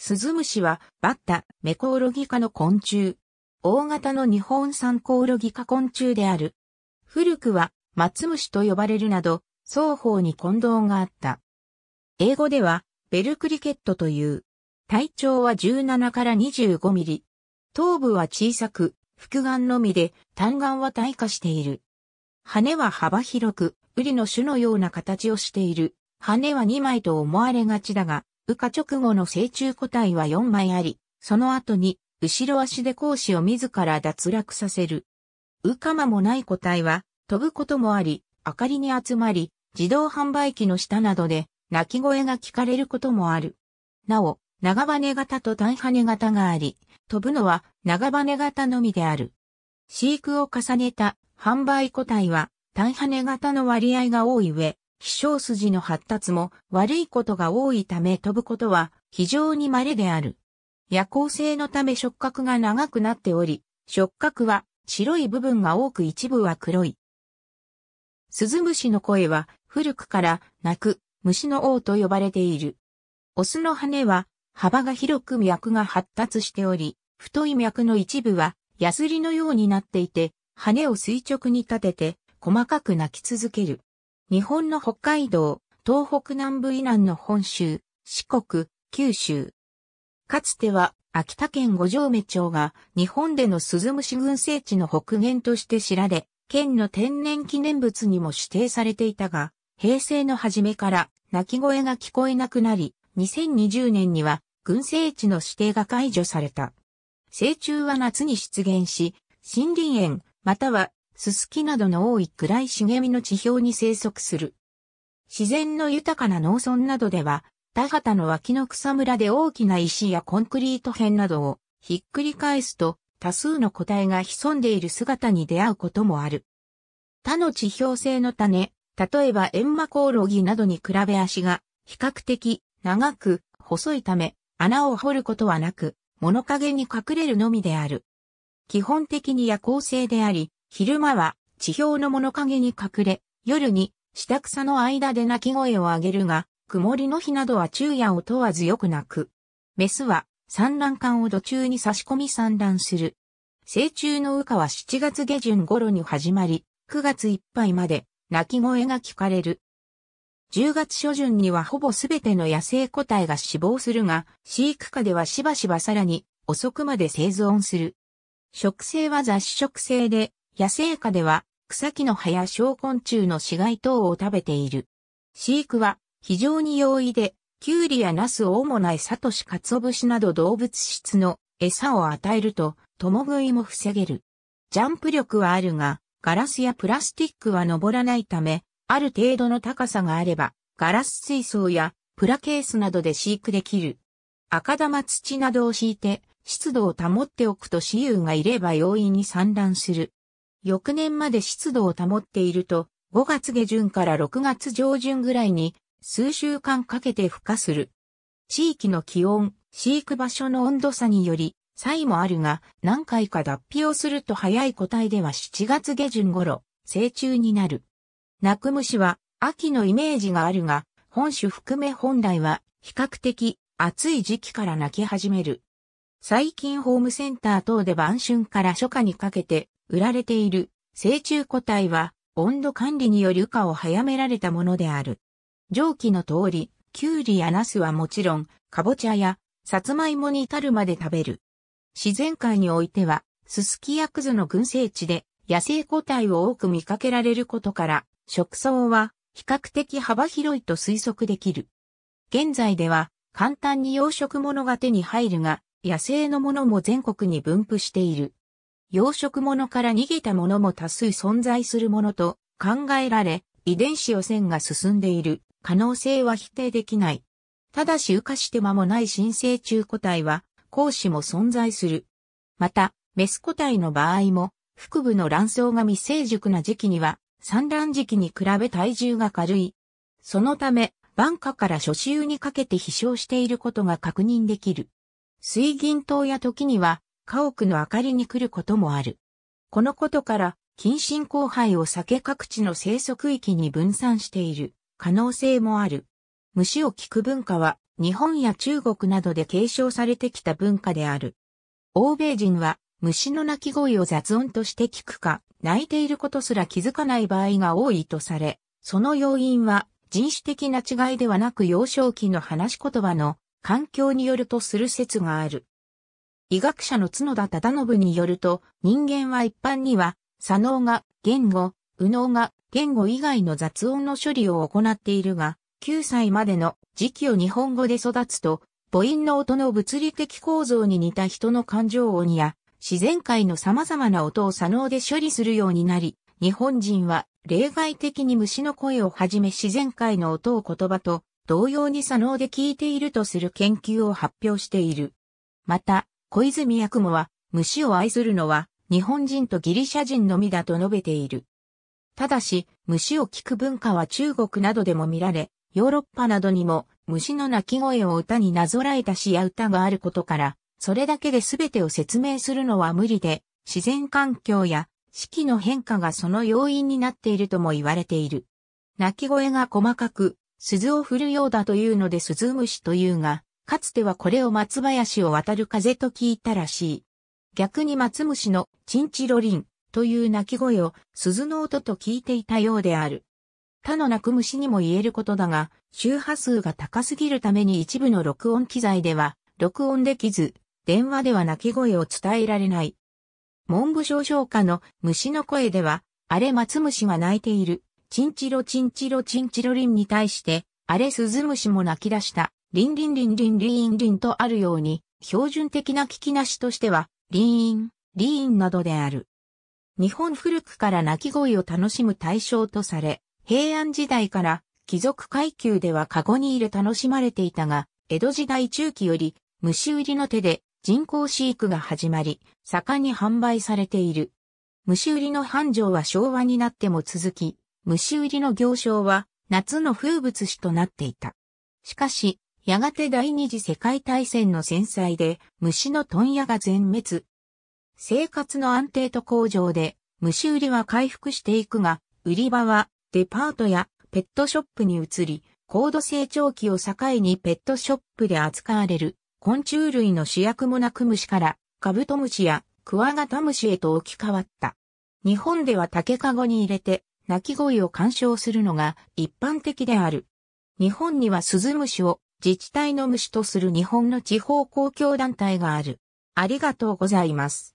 スズムシは、バッタ、メコオロギ科の昆虫。大型の日本産コオロギ科昆虫である。古くは、マツムシと呼ばれるなど、双方に混同があった。英語では、ベルクリケットという。体長は17から25ミリ。頭部は小さく、複眼のみで、単眼は退化している。羽は幅広く、ウリの種のような形をしている。羽は2枚と思われがちだが、羽化直後の成虫個体は4枚あり、その後に、後ろ足で講師を自ら脱落させる。羽化間もない個体は、飛ぶこともあり、明かりに集まり、自動販売機の下などで、鳴き声が聞かれることもある。なお、長羽型と短羽型があり、飛ぶのは長羽型のみである。飼育を重ねた販売個体は、単羽型の割合が多い上、気象筋の発達も悪いことが多いため飛ぶことは非常に稀である。夜行性のため触覚が長くなっており、触覚は白い部分が多く一部は黒い。鈴虫の声は古くから鳴く虫の王と呼ばれている。オスの羽は幅が広く脈が発達しており、太い脈の一部はヤスリのようになっていて、羽を垂直に立てて細かく鳴き続ける。日本の北海道、東北南部以南の本州、四国、九州。かつては、秋田県五城目町が日本での鈴虫群生地の北限として知られ、県の天然記念物にも指定されていたが、平成の初めから鳴き声が聞こえなくなり、2020年には群生地の指定が解除された。成虫は夏に出現し、森林園、またはススキなどの多い暗い茂みの地表に生息する。自然の豊かな農村などでは、田畑の脇の草むらで大きな石やコンクリート片などをひっくり返すと多数の個体が潜んでいる姿に出会うこともある。他の地表性の種、例えばエンマコオロギなどに比べ足が比較的長く細いため穴を掘ることはなく物陰に隠れるのみである。基本的に夜行性であり、昼間は地表の物陰に隠れ、夜に下草の間で鳴き声を上げるが、曇りの日などは昼夜を問わずよく鳴く。メスは産卵管を土中に差し込み産卵する。成虫の羽化は7月下旬頃に始まり、9月いっぱいまで鳴き声が聞かれる。10月初旬にはほぼすべての野生個体が死亡するが、飼育下ではしばしばさらに遅くまで生存する。食性は雑食性で、野生下では草木の葉や小昆虫の死骸等を食べている。飼育は非常に容易で、キュウリやナスを主な餌としカツオ節など動物質の餌を与えると、共食いも防げる。ジャンプ力はあるが、ガラスやプラスチックは登らないため、ある程度の高さがあれば、ガラス水槽やプラケースなどで飼育できる。赤玉土などを敷いて、湿度を保っておくと雌雄がいれば容易に産卵する。翌年まで湿度を保っていると、5月下旬から6月上旬ぐらいに数週間かけて孵化する。地域の気温、飼育場所の温度差により、差異もあるが、何回か脱皮をすると早い個体では7月下旬頃、成虫になる。鳴く虫は秋のイメージがあるが、本種含め本来は比較的暑い時期から鳴き始める。最近ホームセンター等で晩春から初夏にかけて売られている成虫個体は温度管理による羽化を早められたものである。上記の通り、キュウリやナスはもちろん、カボチャや、サツマイモに至るまで食べる。自然界においては、ススキやクズの群生地で、野生個体を多く見かけられることから、食草は比較的幅広いと推測できる。現在では、簡単に養殖物が手に入るが、野生のものも全国に分布している。養殖物から逃げたものも多数存在するものと考えられ、遺伝子汚染が進んでいる可能性は否定できない。ただし、羽化して間もない新生中個体は、講師も存在する。また、メス個体の場合も、腹部の卵巣が未成熟な時期には、産卵時期に比べ体重が軽い。そのため、晩夏から初秋にかけて飛翔していることが確認できる。水銀灯や時には、家屋の明かりに来ることもある。このことから、近親交配を避け各地の生息域に分散している可能性もある。虫を聞く文化は日本や中国などで継承されてきた文化である。欧米人は虫の鳴き声を雑音として聞くか、泣いていることすら気づかない場合が多いとされ、その要因は人種的な違いではなく幼少期の話し言葉の環境によるとする説がある。医学者の角田忠信によると、人間は一般には、左脳が言語、右脳が言語以外の雑音の処理を行っているが、9歳までの時期を日本語で育つと、母音の音の物理的構造に似た人の感情音や、自然界の様々な音を左脳で処理するようになり、日本人は例外的に虫の声をはじめ自然界の音を言葉と同様に左脳で聞いているとする研究を発表している。また、小泉八雲は、虫を愛するのは、日本人とギリシャ人のみだと述べている。ただし、虫を聞く文化は中国などでも見られ、ヨーロッパなどにも虫の鳴き声を歌になぞらえた詩や歌があることから、それだけで全てを説明するのは無理で、自然環境や四季の変化がその要因になっているとも言われている。鳴き声が細かく、鈴を振るようだというので鈴虫というが、かつてはこれを松林を渡る風と聞いたらしい。逆に松虫のチンチロリンという鳴き声を鈴の音と聞いていたようである。他の鳴く虫にも言えることだが、周波数が高すぎるために一部の録音機材では録音できず、電話では鳴き声を伝えられない。文部省省下の虫の声では、あれ松虫が鳴いている、チンチロチンチロチンチロリンに対して、あれ鈴虫も鳴き出した。リンリンリンリンリンリンとあるように、標準的な聞きなしとしては、リーン、リーンなどである。日本古くから鳴き声を楽しむ対象とされ、平安時代から貴族階級ではカゴに入れ楽しまれていたが、江戸時代中期より虫売りの手で人工飼育が始まり、盛んに販売されている。虫売りの繁盛は昭和になっても続き、虫売りの行商は夏の風物詩となっていた。しかし、やがて第二次世界大戦の戦災で虫の問屋が全滅。生活の安定と向上で虫売りは回復していくが、売り場はデパートやペットショップに移り、高度成長期を境にペットショップで扱われる昆虫類の主役もなく虫からカブトムシやクワガタムシへと置き換わった。日本では竹かごに入れて鳴き声を鑑賞するのが一般的である。日本にはスズムシを自治体の無とする日本の地方公共団体がある。ありがとうございます。